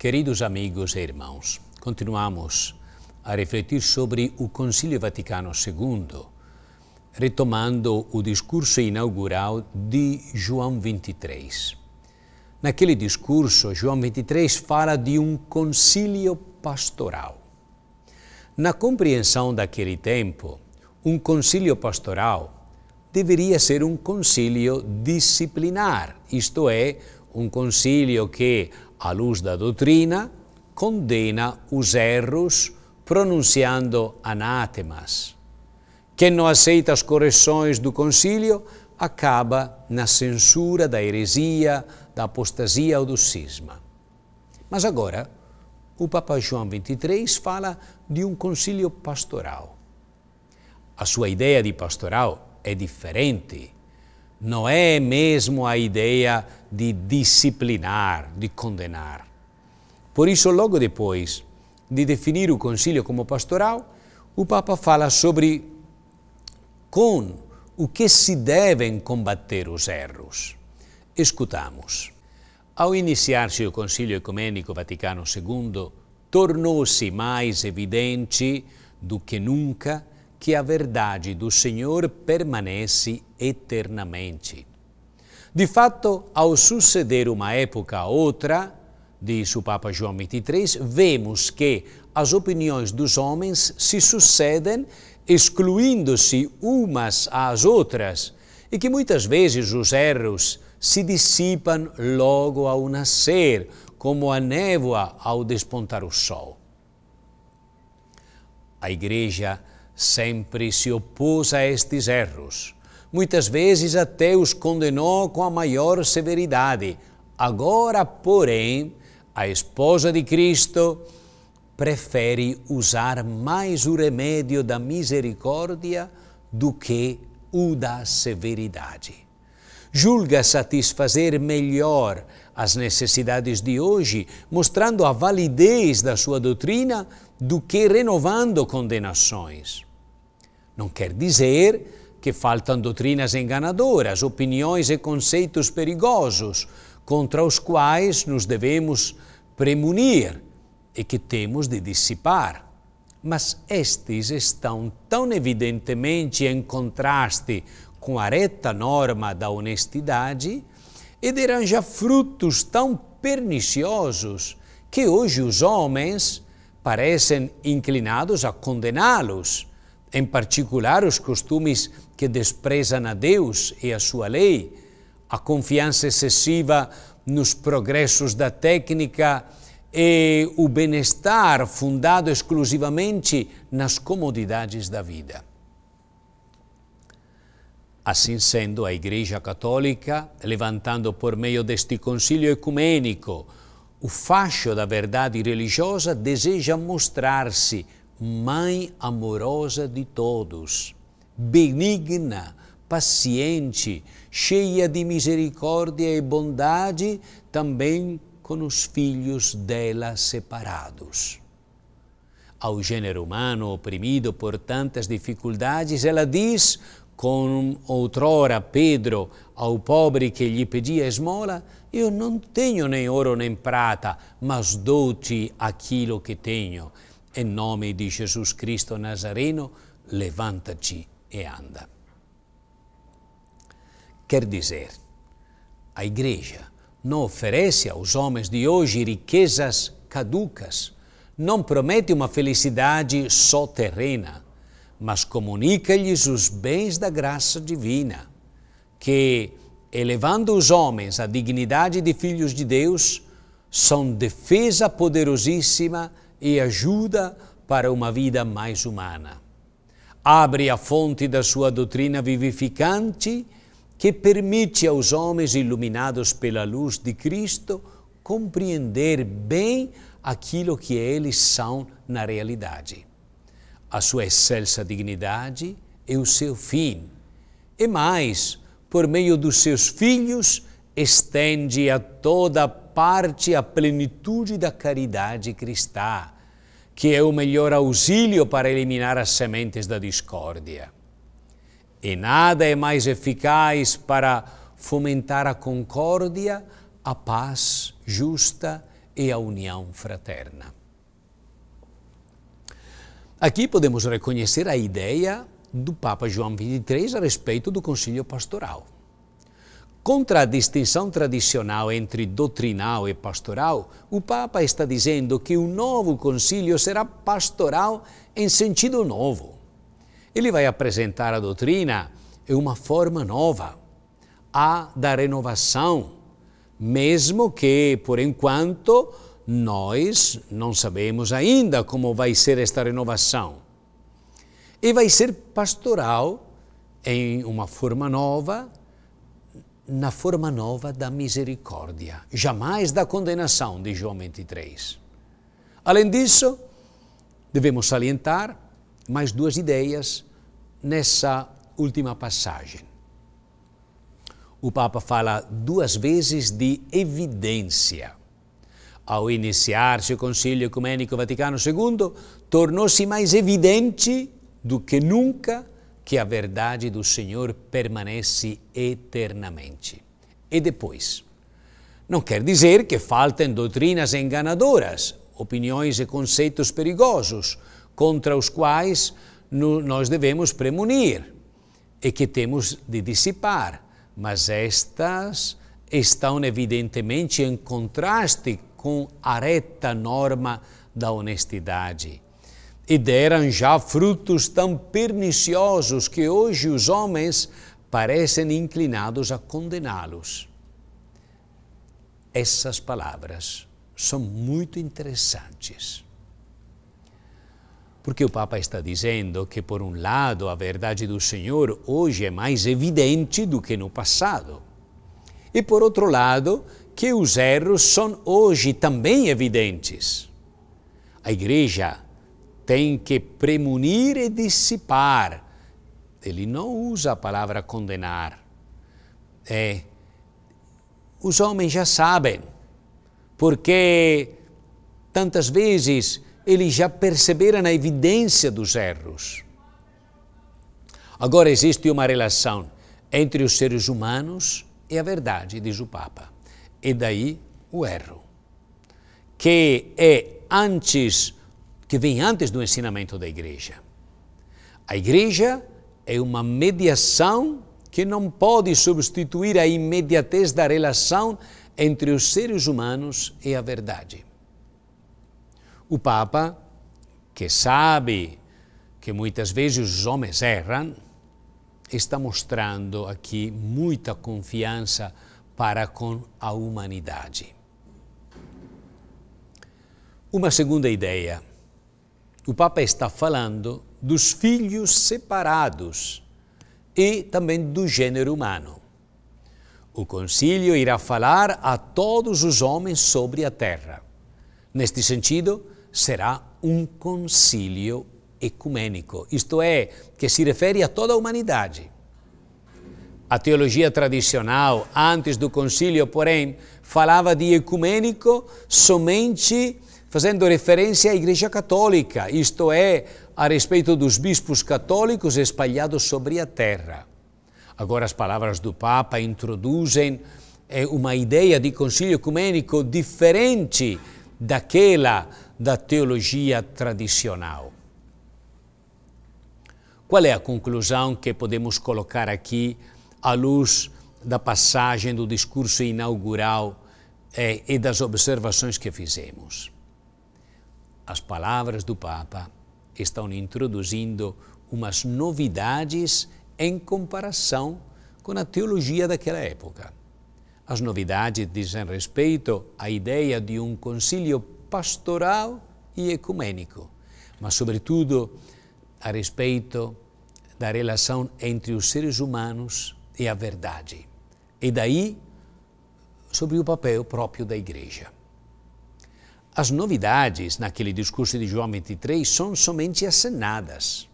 Queridos amigos e irmãos, continuamos a refletir sobre o Concílio Vaticano II, retomando o discurso inaugural de João 23. Naquele discurso, João 23 fala de um concílio pastoral. Na compreensão daquele tempo, um concílio pastoral deveria ser um concílio disciplinar, isto é, um concílio que à luz da doutrina, condena os erros pronunciando anátemas. Quem não aceita as correções do concílio acaba na censura da heresia, da apostasia ou do cisma. Mas agora, o Papa João XXIII fala de um concílio pastoral. A sua ideia de pastoral é diferente não é mesmo a ideia de disciplinar, de condenar. Por isso, logo depois de definir o concílio como pastoral, o Papa fala sobre com o que se devem combater os erros. Escutamos. Ao iniciar-se o Concilio Ecumênico Vaticano II, tornou-se mais evidente do que nunca que a verdade do Senhor permanece eternamente. De fato, ao suceder uma época a outra, diz o Papa João XXIII, vemos que as opiniões dos homens se sucedem, excluindo-se umas às outras, e que muitas vezes os erros se dissipam logo ao nascer, como a névoa ao despontar o sol. A Igreja sempre se opôs a estes erros. Muitas vezes até os condenou com a maior severidade. Agora, porém, a esposa de Cristo prefere usar mais o remédio da misericórdia do que o da severidade. Julga satisfazer melhor as necessidades de hoje, mostrando a validez da sua doutrina, do que renovando condenações. Não quer dizer que faltam doutrinas enganadoras, opiniões e conceitos perigosos contra os quais nos devemos premunir e que temos de dissipar. Mas estes estão tão evidentemente em contraste com a reta norma da honestidade e deranja frutos tão perniciosos que hoje os homens parecem inclinados a condená-los em particular os costumes que desprezam a Deus e a sua lei, a confiança excessiva nos progressos da técnica e o bem-estar fundado exclusivamente nas comodidades da vida. Assim sendo, a Igreja Católica, levantando por meio deste concílio ecumênico o facho da verdade religiosa, deseja mostrar-se Mãe amorosa de todos, benigna, paciente, cheia de misericórdia e bondade, também com os filhos dela separados. Ao gênero humano oprimido por tantas dificuldades, ela diz, com outrora Pedro, ao pobre que lhe pedia esmola, eu não tenho nem ouro nem prata, mas dou-te aquilo que tenho em nome de Jesus Cristo Nazareno, levanta-te e anda. Quer dizer, a Igreja não oferece aos homens de hoje riquezas caducas, não promete uma felicidade só terrena, mas comunica-lhes os bens da graça divina, que, elevando os homens à dignidade de filhos de Deus, são defesa poderosíssima e ajuda para uma vida mais humana. Abre a fonte da sua doutrina vivificante que permite aos homens iluminados pela luz de Cristo compreender bem aquilo que eles são na realidade. A sua excelsa dignidade é o seu fim. E mais, por meio dos seus filhos, estende a toda a parte a plenitude da caridade cristã, que é o melhor auxílio para eliminar as sementes da discórdia. E nada é mais eficaz para fomentar a concórdia, a paz justa e a união fraterna. Aqui podemos reconhecer a ideia do Papa João XXIII a respeito do Conselho Pastoral. Contra a distinção tradicional entre doutrinal e pastoral, o Papa está dizendo que o novo concílio será pastoral em sentido novo. Ele vai apresentar a doutrina em uma forma nova, a da renovação, mesmo que, por enquanto, nós não sabemos ainda como vai ser esta renovação. E vai ser pastoral em uma forma nova, na forma nova da misericórdia, jamais da condenação de João 23. Além disso, devemos salientar mais duas ideias nessa última passagem. O Papa fala duas vezes de evidência. Ao iniciar-se o Concílio Ecumênico Vaticano II, tornou-se mais evidente do que nunca que a verdade do Senhor permanece eternamente. E depois, não quer dizer que faltem doutrinas enganadoras, opiniões e conceitos perigosos contra os quais nós devemos premunir e que temos de dissipar, mas estas estão evidentemente em contraste com a reta norma da honestidade e deram já frutos tão perniciosos que hoje os homens parecem inclinados a condená-los. Essas palavras são muito interessantes. Porque o Papa está dizendo que, por um lado, a verdade do Senhor hoje é mais evidente do que no passado. E, por outro lado, que os erros são hoje também evidentes. A Igreja tem que premunir e dissipar. Ele não usa a palavra condenar. É, os homens já sabem, porque tantas vezes eles já perceberam a evidência dos erros. Agora existe uma relação entre os seres humanos e a verdade, diz o Papa. E daí o erro, que é antes que vem antes do ensinamento da igreja. A igreja é uma mediação que não pode substituir a imediatez da relação entre os seres humanos e a verdade. O Papa, que sabe que muitas vezes os homens erram, está mostrando aqui muita confiança para com a humanidade. Uma segunda ideia o Papa está falando dos filhos separados e também do gênero humano. O concílio irá falar a todos os homens sobre a terra. Neste sentido, será um concílio ecumênico, isto é, que se refere a toda a humanidade. A teologia tradicional, antes do concílio, porém, falava de ecumênico somente fazendo referência à Igreja Católica, isto é, a respeito dos bispos católicos espalhados sobre a terra. Agora, as palavras do Papa introduzem eh, uma ideia de concílio ecumênico diferente daquela da teologia tradicional. Qual é a conclusão que podemos colocar aqui à luz da passagem do discurso inaugural eh, e das observações que fizemos? as palavras do Papa estão introduzindo umas novidades em comparação com a teologia daquela época. As novidades dizem respeito à ideia de um concílio pastoral e ecumênico, mas, sobretudo, a respeito da relação entre os seres humanos e a verdade. E daí sobre o papel próprio da Igreja. As novidades naquele discurso de João 23 são somente acenadas.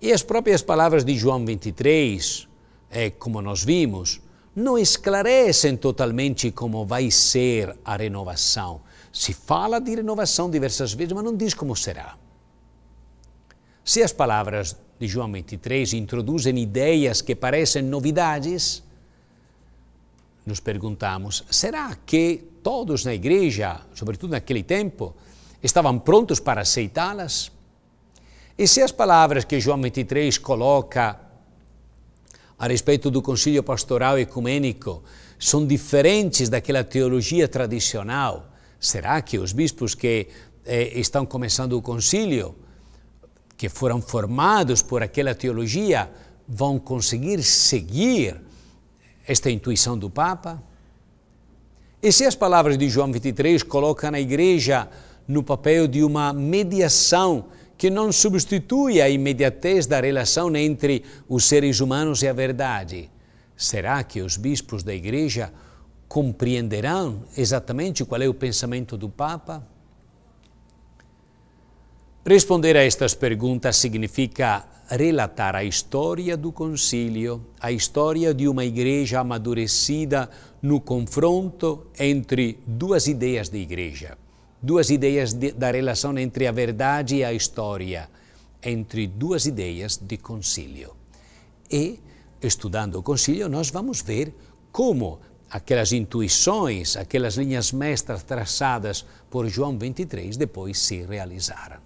E as próprias palavras de João 23, é, como nós vimos, não esclarecem totalmente como vai ser a renovação. Se fala de renovação diversas vezes, mas não diz como será. Se as palavras de João 23 introduzem ideias que parecem novidades, nos perguntamos: será que todos na igreja, sobretudo naquele tempo, estavam prontos para aceitá-las? E se as palavras que João 23 coloca a respeito do concílio pastoral ecumênico são diferentes daquela teologia tradicional, será que os bispos que eh, estão começando o concílio, que foram formados por aquela teologia, vão conseguir seguir esta intuição do Papa? E se as palavras de João 23 colocam a Igreja no papel de uma mediação que não substitui a imediatez da relação entre os seres humanos e a verdade, será que os bispos da Igreja compreenderão exatamente qual é o pensamento do Papa? Responder a estas perguntas significa relatar a história do concílio, a história de uma igreja amadurecida no confronto entre duas ideias de igreja, duas ideias de, da relação entre a verdade e a história, entre duas ideias de concílio. E, estudando o concílio, nós vamos ver como aquelas intuições, aquelas linhas mestras traçadas por João 23 depois se realizaram.